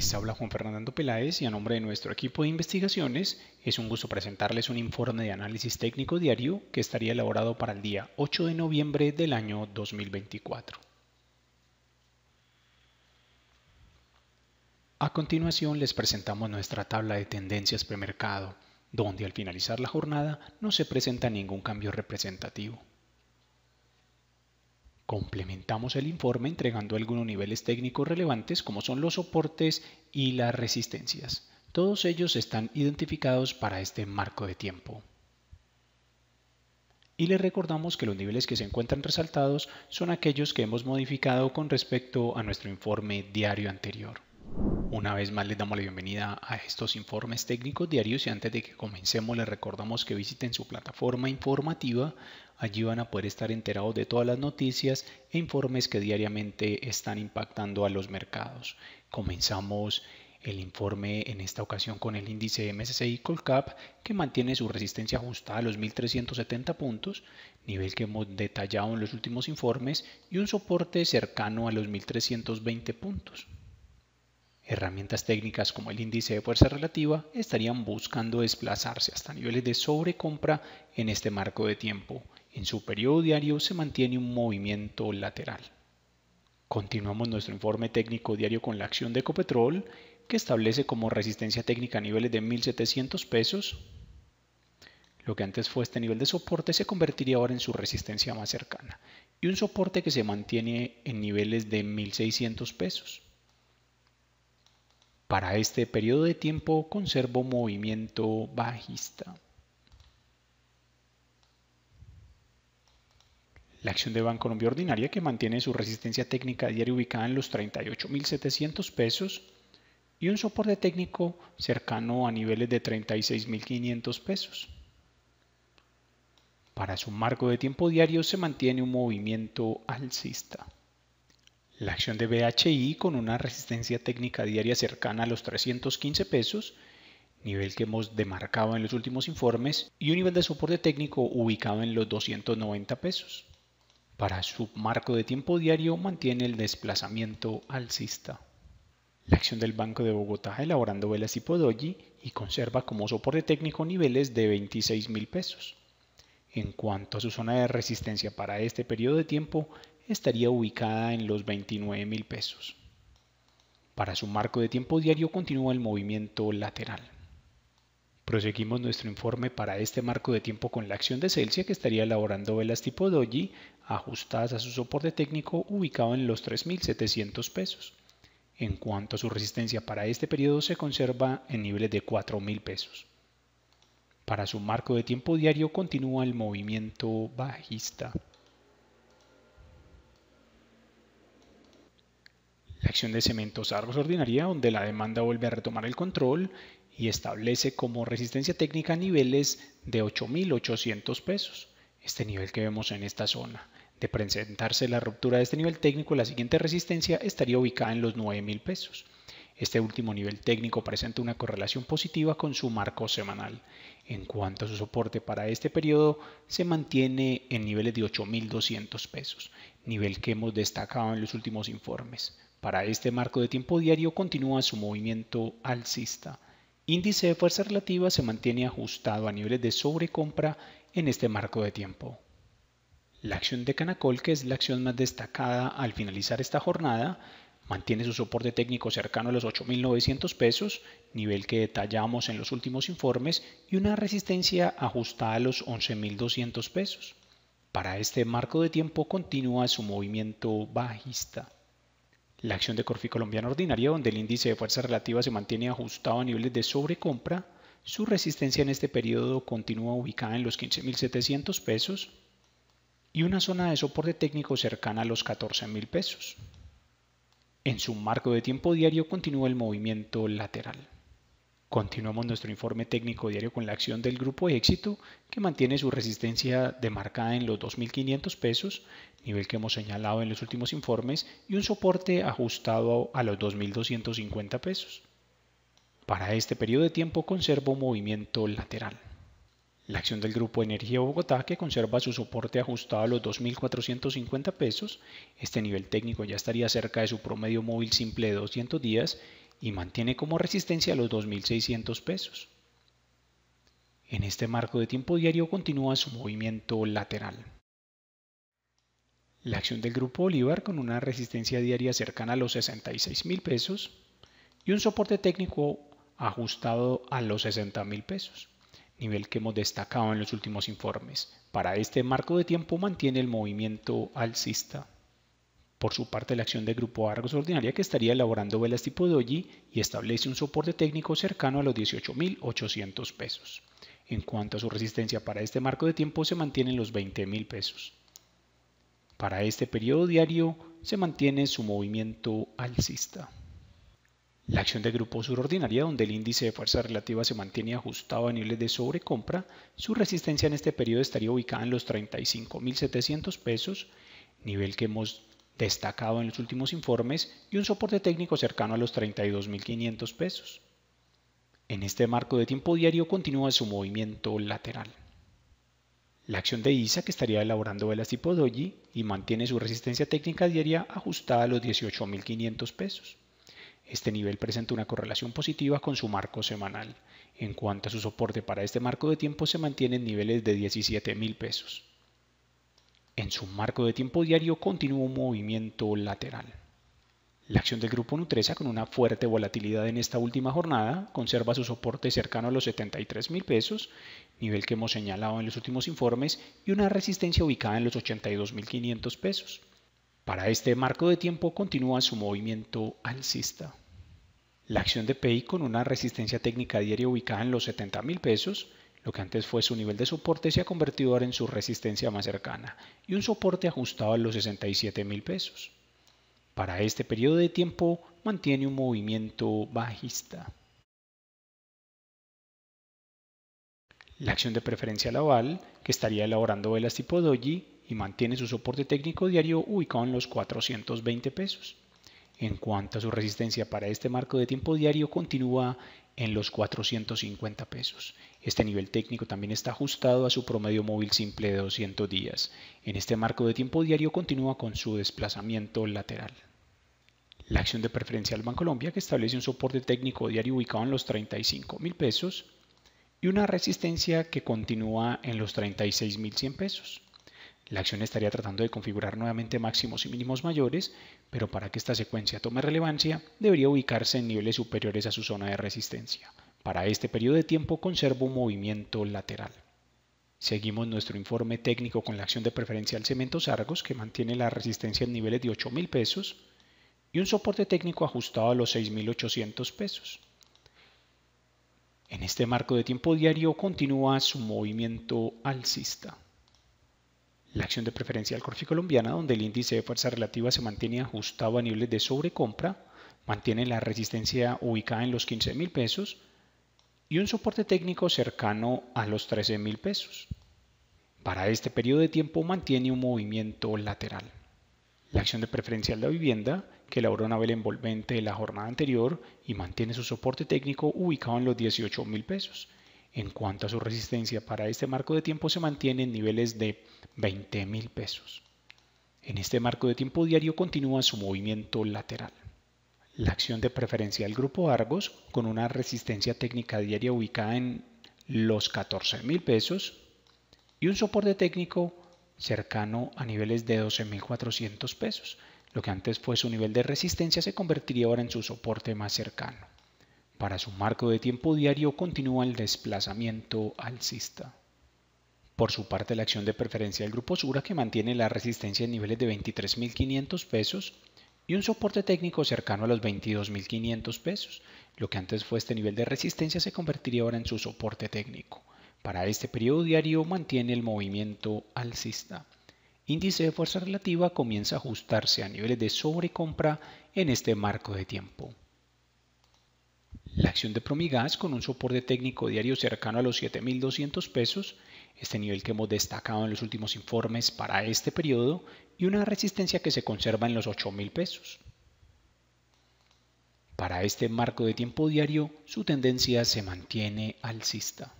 Les habla Juan Fernando Peláez y a nombre de nuestro equipo de investigaciones es un gusto presentarles un informe de análisis técnico diario que estaría elaborado para el día 8 de noviembre del año 2024. A continuación les presentamos nuestra tabla de tendencias premercado, donde al finalizar la jornada no se presenta ningún cambio representativo. Complementamos el informe entregando algunos niveles técnicos relevantes como son los soportes y las resistencias. Todos ellos están identificados para este marco de tiempo. Y les recordamos que los niveles que se encuentran resaltados son aquellos que hemos modificado con respecto a nuestro informe diario anterior. Una vez más les damos la bienvenida a estos informes técnicos diarios y antes de que comencemos les recordamos que visiten su plataforma informativa, allí van a poder estar enterados de todas las noticias e informes que diariamente están impactando a los mercados. Comenzamos el informe en esta ocasión con el índice MSCI Colcap que mantiene su resistencia ajustada a los 1370 puntos, nivel que hemos detallado en los últimos informes, y un soporte cercano a los 1320 puntos. Herramientas técnicas como el índice de fuerza relativa estarían buscando desplazarse hasta niveles de sobrecompra en este marco de tiempo. En su periodo diario se mantiene un movimiento lateral. Continuamos nuestro informe técnico diario con la acción de Ecopetrol, que establece como resistencia técnica a niveles de 1.700 pesos. Lo que antes fue este nivel de soporte se convertiría ahora en su resistencia más cercana y un soporte que se mantiene en niveles de 1.600 pesos. Para este periodo de tiempo conservo movimiento bajista. La acción de Banco Colombia Ordinaria que mantiene su resistencia técnica diaria ubicada en los 38.700 pesos y un soporte técnico cercano a niveles de 36.500 pesos. Para su marco de tiempo diario se mantiene un movimiento alcista. La acción de BHI con una resistencia técnica diaria cercana a los 315 pesos, nivel que hemos demarcado en los últimos informes, y un nivel de soporte técnico ubicado en los 290 pesos. Para su marco de tiempo diario mantiene el desplazamiento alcista. La acción del Banco de Bogotá elaborando velas tipo doji y conserva como soporte técnico niveles de 26 mil pesos. En cuanto a su zona de resistencia para este periodo de tiempo, estaría ubicada en los 29 mil pesos. Para su marco de tiempo diario continúa el movimiento lateral. Proseguimos nuestro informe para este marco de tiempo con la acción de Celsius que estaría elaborando velas tipo doji ajustadas a su soporte técnico ubicado en los 3.700 pesos. En cuanto a su resistencia para este periodo se conserva en niveles de 4.000 pesos. Para su marco de tiempo diario continúa el movimiento bajista. Acción de Cementos Argos Ordinaria, donde la demanda vuelve a retomar el control y establece como resistencia técnica niveles de 8.800 pesos, este nivel que vemos en esta zona. De presentarse la ruptura de este nivel técnico, la siguiente resistencia estaría ubicada en los 9.000 pesos. Este último nivel técnico presenta una correlación positiva con su marco semanal. En cuanto a su soporte para este periodo, se mantiene en niveles de 8.200 pesos, nivel que hemos destacado en los últimos informes. Para este marco de tiempo diario continúa su movimiento alcista. Índice de fuerza relativa se mantiene ajustado a niveles de sobrecompra en este marco de tiempo. La acción de Canacol, que es la acción más destacada al finalizar esta jornada, mantiene su soporte técnico cercano a los 8.900 pesos, nivel que detallamos en los últimos informes, y una resistencia ajustada a los 11.200 pesos. Para este marco de tiempo continúa su movimiento bajista la acción de Corfi Colombiana Ordinaria, donde el índice de fuerza relativa se mantiene ajustado a niveles de sobrecompra, su resistencia en este periodo continúa ubicada en los 15.700 pesos y una zona de soporte técnico cercana a los 14.000 pesos. En su marco de tiempo diario continúa el movimiento lateral. Continuamos nuestro informe técnico diario con la acción del grupo éxito que mantiene su resistencia demarcada en los 2.500 pesos, nivel que hemos señalado en los últimos informes, y un soporte ajustado a los 2.250 pesos. Para este periodo de tiempo conservo movimiento lateral. La acción del grupo Energía Bogotá que conserva su soporte ajustado a los 2.450 pesos, este nivel técnico ya estaría cerca de su promedio móvil simple de 200 días y mantiene como resistencia los 2.600 pesos. En este marco de tiempo diario continúa su movimiento lateral. La acción del grupo Bolívar con una resistencia diaria cercana a los 66.000 pesos y un soporte técnico ajustado a los 60.000 pesos, nivel que hemos destacado en los últimos informes. Para este marco de tiempo mantiene el movimiento alcista. Por su parte, la acción de grupo Argos ordinaria que estaría elaborando velas tipo doji y establece un soporte técnico cercano a los 18.800 pesos. En cuanto a su resistencia para este marco de tiempo se mantienen los 20.000 pesos. Para este periodo diario se mantiene su movimiento alcista. La acción de grupo surordinaria, donde el índice de fuerza relativa se mantiene ajustado a niveles de sobrecompra, su resistencia en este periodo estaría ubicada en los 35.700 pesos, nivel que hemos destacado en los últimos informes y un soporte técnico cercano a los 32.500 pesos. En este marco de tiempo diario continúa su movimiento lateral. La acción de ISA que estaría elaborando velas tipo doji y mantiene su resistencia técnica diaria ajustada a los 18.500 pesos. Este nivel presenta una correlación positiva con su marco semanal. En cuanto a su soporte para este marco de tiempo se mantienen niveles de 17.000 pesos en su marco de tiempo diario continúa un movimiento lateral. La acción del grupo Nutresa, con una fuerte volatilidad en esta última jornada, conserva su soporte cercano a los 73 mil pesos, nivel que hemos señalado en los últimos informes, y una resistencia ubicada en los 82 mil 500 pesos. Para este marco de tiempo continúa su movimiento alcista. La acción de PEI con una resistencia técnica diaria ubicada en los 70 mil pesos, lo que antes fue su nivel de soporte se ha convertido ahora en su resistencia más cercana y un soporte ajustado a los 67 mil pesos. Para este periodo de tiempo mantiene un movimiento bajista. La acción de preferencia Laval, que estaría elaborando velas tipo Doji y mantiene su soporte técnico diario ubicado en los 420 pesos. En cuanto a su resistencia para este marco de tiempo diario, continúa en los 450 pesos. Este nivel técnico también está ajustado a su promedio móvil simple de 200 días. En este marco de tiempo diario continúa con su desplazamiento lateral. La acción de preferencia del Colombia que establece un soporte técnico diario ubicado en los 35 mil pesos y una resistencia que continúa en los 36 mil 100 pesos. La acción estaría tratando de configurar nuevamente máximos y mínimos mayores pero para que esta secuencia tome relevancia, debería ubicarse en niveles superiores a su zona de resistencia. Para este periodo de tiempo conservo un movimiento lateral. Seguimos nuestro informe técnico con la acción de preferencia al cemento Sargos que mantiene la resistencia en niveles de 8.000 pesos y un soporte técnico ajustado a los 6.800 pesos. En este marco de tiempo diario continúa su movimiento alcista la acción de preferencial Corfi colombiana, donde el índice de fuerza relativa se mantiene ajustado a niveles de sobrecompra, mantiene la resistencia ubicada en los 15 mil pesos y un soporte técnico cercano a los 13 mil pesos. Para este periodo de tiempo mantiene un movimiento lateral. La acción de preferencial de vivienda, que elaboró una vela envolvente de la jornada anterior y mantiene su soporte técnico ubicado en los 18 mil pesos. En cuanto a su resistencia para este marco de tiempo se mantiene en niveles de 20 mil pesos. En este marco de tiempo diario continúa su movimiento lateral. La acción de preferencia del grupo Argos, con una resistencia técnica diaria ubicada en los 14 mil pesos y un soporte técnico cercano a niveles de 12.400 pesos. Lo que antes fue su nivel de resistencia se convertiría ahora en su soporte más cercano. Para su marco de tiempo diario continúa el desplazamiento alcista. Por su parte, la acción de preferencia del grupo Sura que mantiene la resistencia en niveles de 23.500 pesos y un soporte técnico cercano a los 22.500 pesos. Lo que antes fue este nivel de resistencia se convertiría ahora en su soporte técnico. Para este periodo diario mantiene el movimiento alcista. Índice de fuerza relativa comienza a ajustarse a niveles de sobrecompra en este marco de tiempo. La acción de Promigas con un soporte técnico diario cercano a los 7.200 pesos, este nivel que hemos destacado en los últimos informes para este periodo, y una resistencia que se conserva en los 8.000 pesos. Para este marco de tiempo diario, su tendencia se mantiene alcista.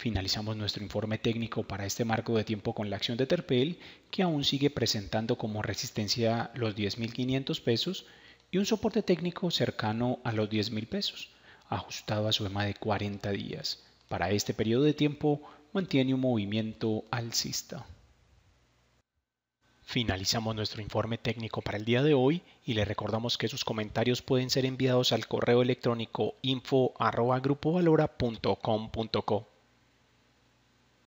Finalizamos nuestro informe técnico para este marco de tiempo con la acción de Terpel, que aún sigue presentando como resistencia los 10.500 pesos y un soporte técnico cercano a los 10 mil pesos, ajustado a su EMA de 40 días. Para este periodo de tiempo mantiene un movimiento alcista. Finalizamos nuestro informe técnico para el día de hoy y le recordamos que sus comentarios pueden ser enviados al correo electrónico info.grupovalora.com.co.